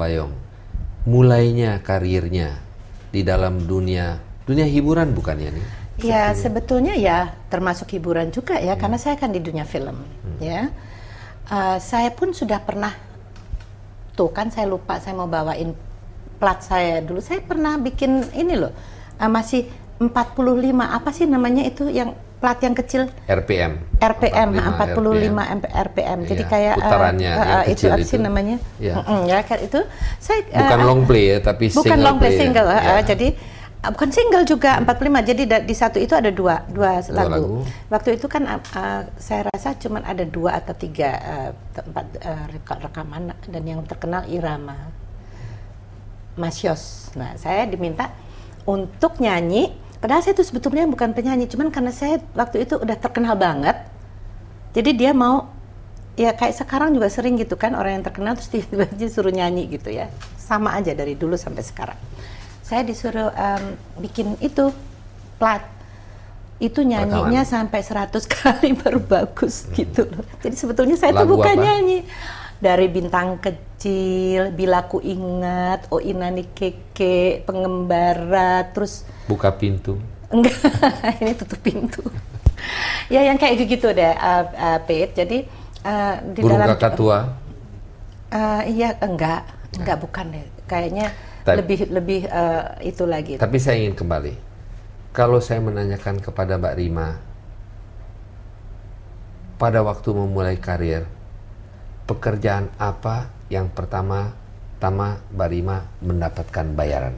Bayong mulainya karirnya di dalam dunia dunia hiburan bukan ya nih? Ya sebetulnya ya termasuk hiburan juga ya hmm. karena saya kan di dunia film hmm. ya. Uh, saya pun sudah pernah tuh kan saya lupa saya mau bawain plat saya dulu saya pernah bikin ini loh uh, masih 45 apa sih namanya itu yang plat yang kecil RPM RPM 45, RPM, RPM, RPM. Ya, jadi iya, kayak eh, putarannya uh, itu apa sih namanya iya. ya. Mm ya itu saya bukan uh, long play ya tapi bukan long play, play ya. single ya. uh, jadi uh, bukan single juga 45 jadi di satu itu ada dua dua, dua lagu. waktu itu kan uh, saya rasa cuma ada dua atau tiga uh, tempat uh, rekaman dan yang terkenal Irama Mas nah saya diminta untuk nyanyi Padahal saya itu sebetulnya bukan penyanyi, cuman karena saya waktu itu udah terkenal banget, jadi dia mau ya kayak sekarang juga sering gitu kan orang yang terkenal terus tiba-tiba suruh nyanyi gitu ya, sama aja dari dulu sampai sekarang. Saya disuruh um, bikin itu plat itu nyanyinya sampai 100 kali baru bagus gitu loh. Jadi sebetulnya saya itu bukan apa? nyanyi dari bintang kecil, bila ku ingat, oh inani keke, pengembara, terus buka pintu. Enggak, ini tutup pintu. ya yang kayak gitu deh, uh, uh, Pete. Jadi uh, di Burung dalam kakak tua. Uh, iya enggak, enggak nah. bukan deh. Kayaknya tapi, lebih lebih uh, itu lagi. Tapi saya ingin kembali. Kalau saya menanyakan kepada Mbak Rima pada waktu memulai karir, pekerjaan apa yang pertama tama Barima mendapatkan bayaran?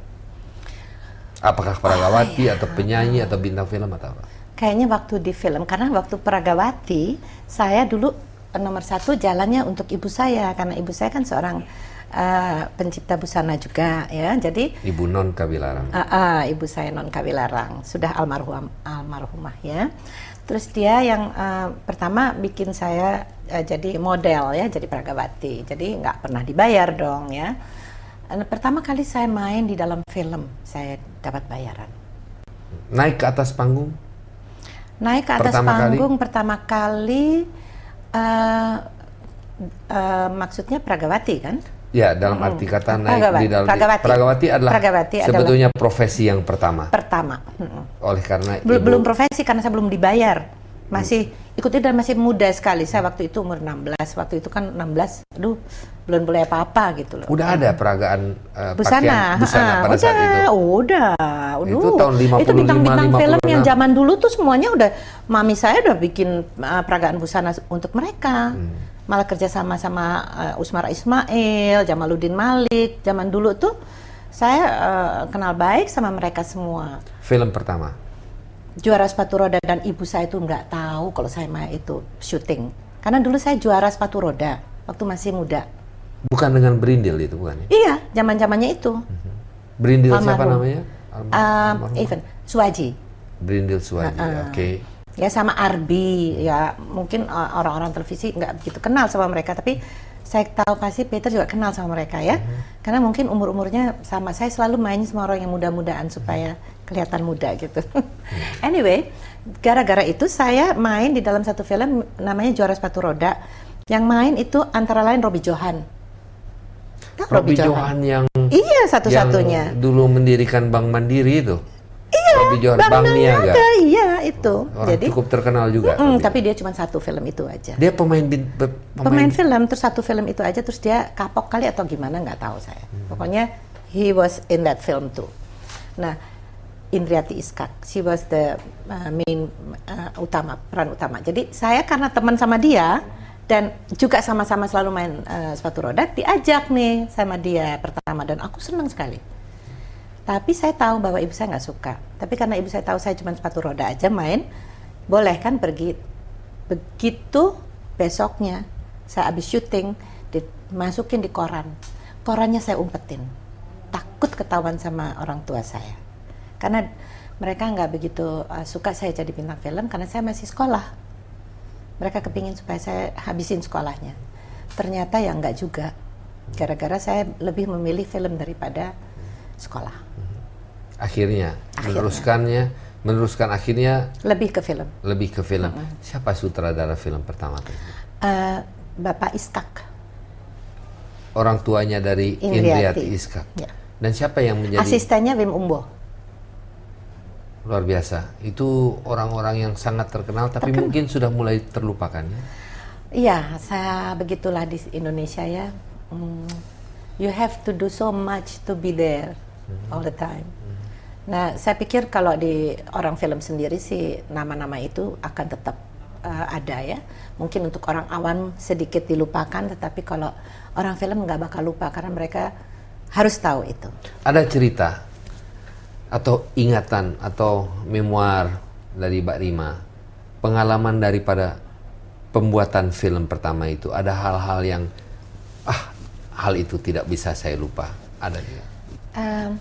Apakah peragawati oh, iya. atau penyanyi atau bintang film atau apa? Kayaknya waktu di film karena waktu peragawati saya dulu nomor satu jalannya untuk ibu saya karena ibu saya kan seorang uh, pencipta busana juga ya jadi ibu non kawilarang uh, uh, ibu saya non kawilarang sudah almarhum almarhumah ya Terus dia yang uh, pertama bikin saya uh, jadi model ya, jadi peragawati. Jadi nggak pernah dibayar dong ya. Uh, pertama kali saya main di dalam film, saya dapat bayaran. Naik ke atas panggung? Naik ke atas pertama panggung kali? pertama kali, uh, uh, maksudnya peragawati kan? Ya, dalam hmm. arti kata naik Pragawati. di dalam Pragawati. Pragawati adalah Pragawati sebetulnya adalah profesi yang pertama. Pertama. Hmm. Oleh karena Bel ibu, belum profesi karena saya belum dibayar. Masih hmm. ikutnya dan masih muda sekali. Saya waktu itu umur 16. Waktu itu kan 16. Aduh, belum boleh apa-apa gitu loh. Udah ada peragaan uh, eh, busana, pakaian busana pada udah, saat itu. Udah, udah. Itu tahun 55 Itu bintang-bintang film yang zaman dulu tuh semuanya udah mami saya udah bikin uh, eh, peragaan busana untuk mereka. Hmm malah kerja sama sama uh, eh, Usmar Ismail, Jamaluddin Malik, zaman dulu tuh saya uh, kenal baik sama mereka semua. Film pertama. Juara sepatu roda dan ibu saya itu nggak tahu kalau saya main itu syuting. Karena dulu saya juara sepatu roda waktu masih muda. Bukan dengan Brindil itu bukan ya? Iya, zaman-zamannya itu. Mm-hmm. Brindil Almarhum. siapa namanya? Um, Even Suwaji. Brindil Suwaji. uh uh, Oke. Okay ya sama Arbi ya mungkin eh, orang-orang televisi nggak begitu kenal sama mereka tapi saya tahu pasti Peter juga kenal sama mereka ya hmm. karena mungkin umur umurnya sama saya selalu main sama orang yang muda-mudaan supaya kelihatan muda gitu hmm. anyway gara-gara itu saya main di dalam satu film namanya Juara Sepatu Roda yang main itu antara lain Robby Johan Robby Robi Johan? Johan yang iya satu-satunya dulu mendirikan Bank Mandiri itu Robi Johan Bang, Bang Niaga. Niaga. Iya, itu. Orang Jadi cukup terkenal juga. Mm, tapi dia cuma satu film itu aja. Dia pemain bin, pemain... pemain film terus satu film itu aja terus dia kapok kali atau gimana nggak tahu saya. Hmm. Pokoknya he was in that film too. Nah, Indriati Iskak, she was the uh, main uh, utama peran utama. Jadi saya karena teman sama dia dan juga sama-sama selalu main uh, sepatu roda diajak nih sama dia pertama dan aku senang sekali tapi saya tahu bahwa ibu saya nggak suka. Tapi karena ibu saya tahu saya cuma sepatu roda aja main, boleh kan pergi. Begitu besoknya saya habis syuting, dimasukin di koran. Korannya saya umpetin. Takut ketahuan sama orang tua saya. Karena mereka nggak begitu eh, suka saya jadi bintang film karena saya masih sekolah. Mereka kepingin supaya saya habisin sekolahnya. Ternyata ya nggak juga. Gara-gara saya lebih memilih film daripada sekolah akhirnya, meneruskannya meneruskan akhirnya lebih ke film lebih ke film mm -hmm. siapa sutradara film pertama tuh eh, uh, bapak Iskak. orang tuanya dari Indriati, Indriati Iskak ya. dan siapa yang menjadi asistennya Wim Umbo luar biasa itu orang-orang yang sangat terkenal tapi terkenal. mungkin sudah mulai terlupakan ya iya saya begitulah di Indonesia ya mm, you have to do so much to be there mm -hmm. all the time Nah, saya pikir kalau di orang film sendiri sih nama-nama itu akan tetap uh, ada ya. Mungkin untuk orang awam sedikit dilupakan, tetapi kalau orang film nggak bakal lupa karena mereka harus tahu itu. Ada cerita atau ingatan atau memoir dari Mbak Rima, pengalaman daripada pembuatan film pertama itu ada hal-hal yang ah hal itu tidak bisa saya lupa ada Um,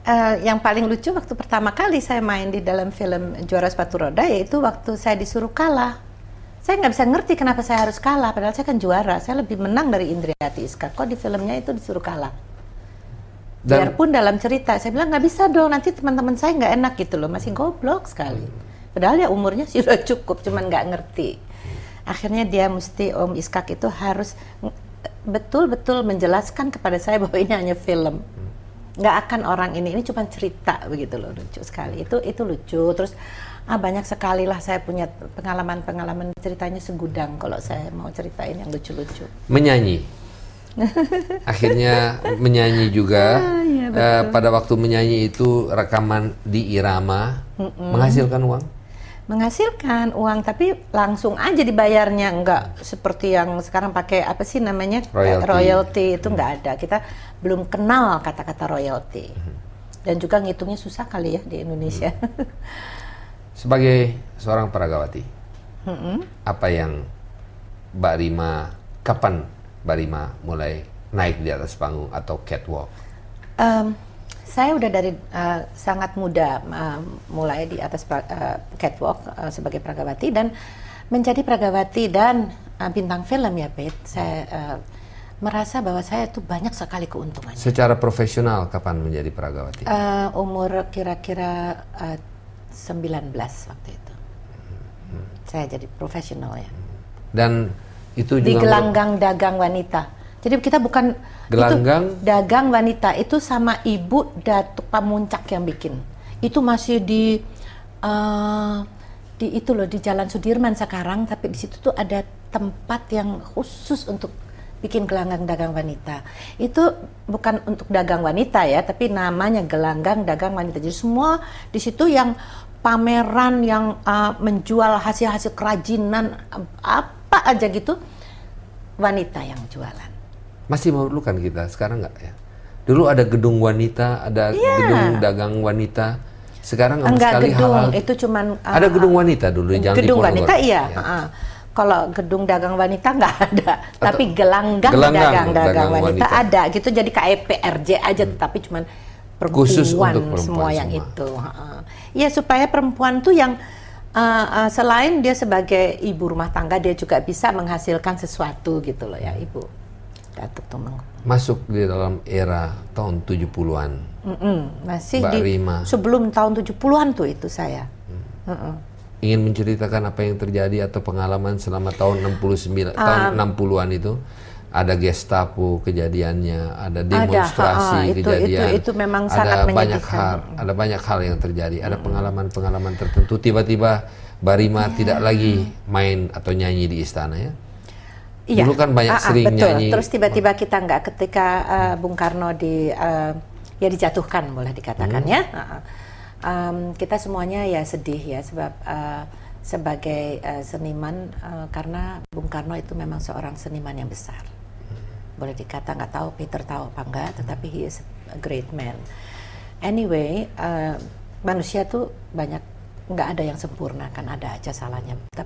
Eh, yang paling lucu waktu pertama kali saya main di dalam film Juara Sepatu Roda yaitu waktu saya disuruh kalah. Saya nggak bisa ngerti kenapa saya harus kalah, padahal saya kan juara. Saya lebih menang dari Indriati Iska. Kok di filmnya itu disuruh kalah? Dan, Biarpun dalam cerita, saya bilang nggak bisa dong. Nanti teman-teman saya nggak enak gitu loh, masih goblok sekali. Padahal ya umurnya sudah cukup, cuman nggak ngerti. Akhirnya dia mesti Om Iskak itu harus betul-betul menjelaskan kepada saya bahwa ini hanya film. Hmm nggak akan orang ini ini cuma cerita begitu loh lucu sekali iya. itu itu lucu terus ah banyak sekali lah saya punya pengalaman-pengalaman ceritanya segudang kalau saya mau ceritain yang lucu-lucu menyanyi akhirnya menyanyi juga ah, ya, uh, pada waktu menyanyi itu rekaman di irama mm -mm. menghasilkan uang menghasilkan uang tapi langsung aja dibayarnya nggak seperti yang sekarang pakai apa sih namanya royalty, royalty itu hmm. nggak ada kita belum kenal kata-kata royalty hmm. dan juga ngitungnya susah kali ya di Indonesia hmm. sebagai seorang peragawati hmm. apa yang Mbak Rima kapan Mbak Rima mulai naik di atas panggung atau catwalk um, saya udah dari uh, sangat muda uh, mulai di atas uh, catwalk uh, sebagai pragawati dan menjadi pragawati dan uh, bintang film ya, Pet. Saya uh, merasa bahwa saya itu banyak sekali keuntungan. Secara profesional kapan menjadi peragawati? Uh, umur kira-kira uh, 19 waktu itu. Hmm, hmm. Saya jadi profesional ya. Dan itu juga di gelanggang dagang wanita. Jadi kita bukan gelanggang itu, dagang wanita itu sama ibu Datuk Pamuncak yang bikin. Itu masih di uh, di itu loh di Jalan Sudirman sekarang tapi di situ tuh ada tempat yang khusus untuk bikin gelanggang dagang wanita. Itu bukan untuk dagang wanita ya, tapi namanya gelanggang dagang wanita. Jadi semua di situ yang pameran yang uh, menjual hasil-hasil kerajinan apa aja gitu wanita yang jualan. Masih memerlukan kita sekarang nggak ya? Dulu ada gedung wanita, ada yeah. gedung dagang wanita. Sekarang sama Enggak sekali gedung, halal. itu cuman uh, ada eh, gedung wanita dulu gedung jangan Gedung wanita iya, ya. uh, kalau gedung dagang wanita nggak ada, Atau tapi gelanggang, gelanggang dagang dagang wanita, wanita ada gitu. Jadi KEPRJ aja, hmm. tetapi cuman perempuan, Khusus untuk perempuan semua, semua yang itu. Uh, ya supaya perempuan tuh yang uh, uh, selain dia sebagai ibu rumah tangga, dia juga bisa menghasilkan sesuatu gitu loh ya ibu. Datuk Tumenggung. Masuk di dalam era tahun 70-an. Mm -mm, masih Mbak di Rima. sebelum tahun 70-an tuh itu saya. Mm. Mm -mm. Ingin menceritakan apa yang terjadi atau pengalaman selama tahun 69 um, tahun 60-an itu? Ada Gestapo kejadiannya, ada demonstrasi ada, ha, ha, itu, kejadian. Itu, itu, memang ada banyak hal, ada banyak hal yang terjadi. Ada pengalaman-pengalaman tertentu tiba-tiba Barima yeah. tidak lagi main atau nyanyi di istana ya. Iya. Dulu kan banyak Aa, ah, ah, sering betul. nyanyi. Terus tiba-tiba kita nggak ketika uh, Bung Karno di uh, ya dijatuhkan boleh dikatakan hmm. ya. Uh, um, kita semuanya ya sedih ya sebab uh, sebagai uh, seniman uh, karena Bung Karno itu memang seorang seniman yang besar. Boleh dikata nggak tahu Peter tahu apa enggak, tetapi he is a great man. Anyway, uh, manusia tuh banyak nggak ada yang sempurna kan ada aja salahnya. Tapi